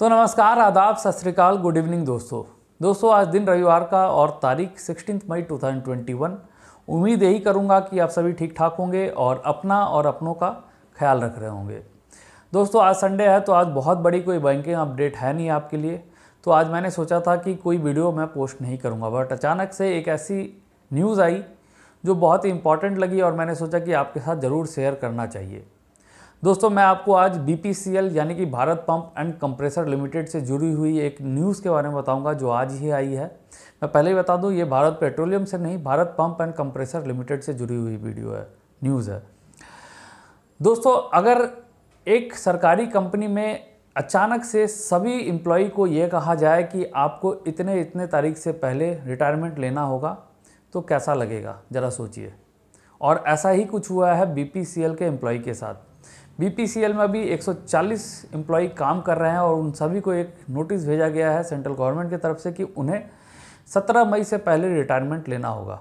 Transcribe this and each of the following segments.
तो नमस्कार आदाब सत श्रीकाल गुड इवनिंग दोस्तों दोस्तों आज दिन रविवार का और तारीख सिक्सटीन मई 2021 उम्मीद यही करूँगा कि आप सभी ठीक ठाक होंगे और अपना और अपनों का ख्याल रख रहे होंगे दोस्तों आज संडे है तो आज बहुत बड़ी कोई बैंकिंग अपडेट है नहीं आपके लिए तो आज मैंने सोचा था कि कोई वीडियो मैं पोस्ट नहीं करूँगा बट अचानक से एक ऐसी न्यूज़ आई जो बहुत ही इंपॉर्टेंट लगी और मैंने सोचा कि आपके साथ ज़रूर शेयर करना चाहिए दोस्तों मैं आपको आज बी यानी कि Bharat pump and compressor limited से जुड़ी हुई एक न्यूज़ के बारे में बताऊंगा जो आज ही आई है मैं पहले ही बता दूं ये भारत पेट्रोलियम से नहीं Bharat pump and compressor limited से जुड़ी हुई वीडियो है न्यूज़ है दोस्तों अगर एक सरकारी कंपनी में अचानक से सभी एम्प्लॉय को ये कहा जाए कि आपको इतने इतने तारीख से पहले रिटायरमेंट लेना होगा तो कैसा लगेगा ज़रा सोचिए और ऐसा ही कुछ हुआ है बी के एम्प्लॉय के साथ बीपीसीएल में अभी 140 एम्प्लॉय काम कर रहे हैं और उन सभी को एक नोटिस भेजा गया है सेंट्रल गवर्नमेंट की तरफ से कि उन्हें 17 मई से पहले रिटायरमेंट लेना होगा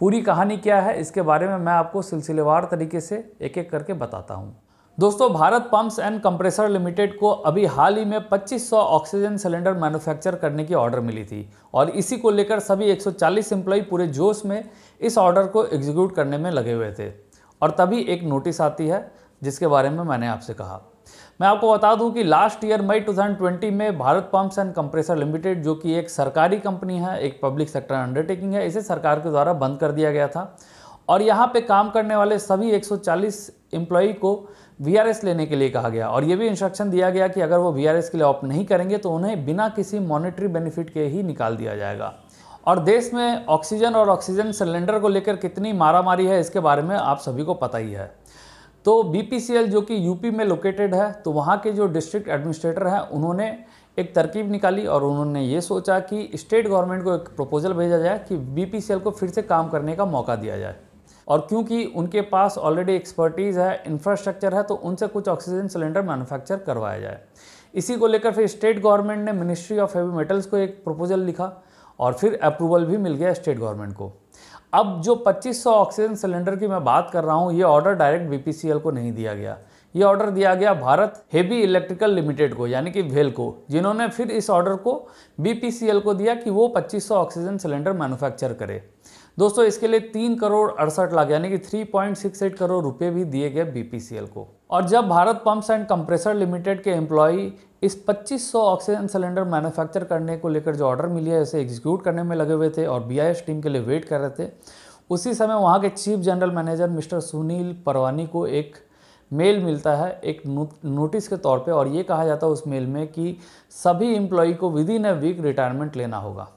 पूरी कहानी क्या है इसके बारे में मैं आपको सिलसिलेवार तरीके से एक एक करके बताता हूँ दोस्तों Bharat pumps and compressor limited को अभी हाल ही में 2500 ऑक्सीजन सिलेंडर मैन्युफैक्चर करने की ऑर्डर मिली थी और इसी को लेकर सभी 140 एम्प्लॉय पूरे जोश में इस ऑर्डर को एग्जीक्यूट करने में लगे हुए थे और तभी एक नोटिस आती है जिसके बारे में मैंने आपसे कहा मैं आपको बता दूं कि लास्ट ईयर मई 2020 में Bharat pumps and compressor limited जो कि एक सरकारी कंपनी है एक पब्लिक सेक्टर अंडरटेकिंग है इसे सरकार के द्वारा बंद कर दिया गया था और यहाँ पे काम करने वाले सभी 140 एम्प्लॉई को वी लेने के लिए कहा गया और ये भी इंस्ट्रक्शन दिया गया कि अगर वो वी के लिए ऑप्ट नहीं करेंगे तो उन्हें बिना किसी मॉनिटरी बेनिफिट के ही निकाल दिया जाएगा और देश में ऑक्सीजन और ऑक्सीजन सिलेंडर को लेकर कितनी मारामारी है इसके बारे में आप सभी को पता ही है तो बी जो कि यूपी में लोकेटेड है तो वहाँ के जो डिस्ट्रिक्ट एडमिनिस्ट्रेटर हैं उन्होंने एक तरकीब निकाली और उन्होंने ये सोचा कि स्टेट गवर्नमेंट को एक प्रपोजल भेजा जाए कि बी को फिर से काम करने का मौका दिया जाए और क्योंकि उनके पास ऑलरेडी एक्सपर्टीज़ है इंफ्रास्ट्रक्चर है तो उनसे कुछ ऑक्सीजन सिलेंडर मैन्युफैक्चर करवाया जाए इसी को लेकर फिर स्टेट गवर्नमेंट ने मिनिस्ट्री ऑफ हैवी मेटल्स को एक प्रपोजल लिखा और फिर अप्रूवल भी मिल गया स्टेट गवर्नमेंट को अब जो 2500 ऑक्सीजन सिलेंडर की मैं बात कर रहा हूँ ये ऑर्डर डायरेक्ट बी को नहीं दिया गया ये ऑर्डर दिया गया भारत हेवी इलेक्ट्रिकल लिमिटेड को यानी कि वेल को जिन्होंने फिर इस ऑर्डर को बी को दिया कि वो 2500 ऑक्सीजन सिलेंडर मैन्युफैक्चर करे दोस्तों इसके लिए तीन करोड़ अड़सठ लाख यानी कि 3.68 करोड़ रुपए भी दिए गए बी को और जब Bharat pumps and compressor limited के एम्प्लॉई इस 2500 ऑक्सीजन सिलेंडर मैन्युफैक्चर करने को लेकर जो ऑर्डर मिली है उसे एग्जीक्यूट करने में लगे हुए थे और बीआईएस टीम के लिए वेट कर रहे थे उसी समय वहाँ के chief general manager mister Sunil Parwani को एक मेल मिलता है एक नोटिस के तौर पे और ये कहा जाता है उस मेल में कि सभी इम्प्लॉई को within a week retirement लेना होगा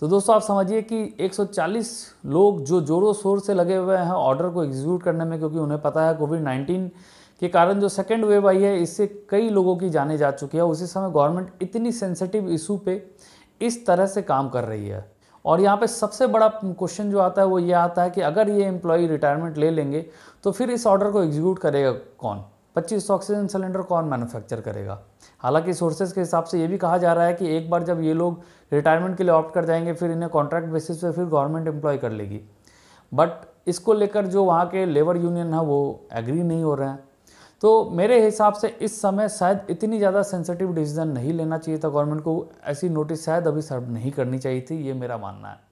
तो दोस्तों आप समझिए कि 140 लोग जो जोरों शोर से लगे हुए हैं ऑर्डर को एग्जीक्यूट करने में क्योंकि उन्हें पता है कोविड के कारण जो सेकेंड वेव आई है इससे कई लोगों की जाने जा चुकी है उसी समय गवर्नमेंट इतनी सेंसिटिव इशू पे इस तरह से काम कर रही है और यहाँ पे सबसे बड़ा क्वेश्चन जो आता है वो ये आता है कि अगर ये एम्प्लॉई रिटायरमेंट ले लेंगे तो फिर इस ऑर्डर को एग्जीक्यूट करेगा कौन 25 ऑक्सीजन सिलेंडर कौन मैन्युफैक्चर करेगा हालांकि सोर्सेज के हिसाब से ये भी कहा जा रहा है कि एक बार जब ये लोग रिटायरमेंट के लिए ऑप्ट कर जाएंगे फिर इन्हें कॉन्ट्रैक्ट बेसिस पे फिर गवर्नमेंट एम्प्लॉय कर लेगी बट इसको लेकर जो वहाँ के लेबर यूनियन है वो एग्री नहीं हो रहे हैं तो मेरे हिसाब से इस समय शायद इतनी ज़्यादा सेंसिटिव डिसीजन नहीं लेना चाहिए था गवर्नमेंट को ऐसी नोटिस शायद अभी सर्व नहीं करनी चाहिए थी ये मेरा मानना है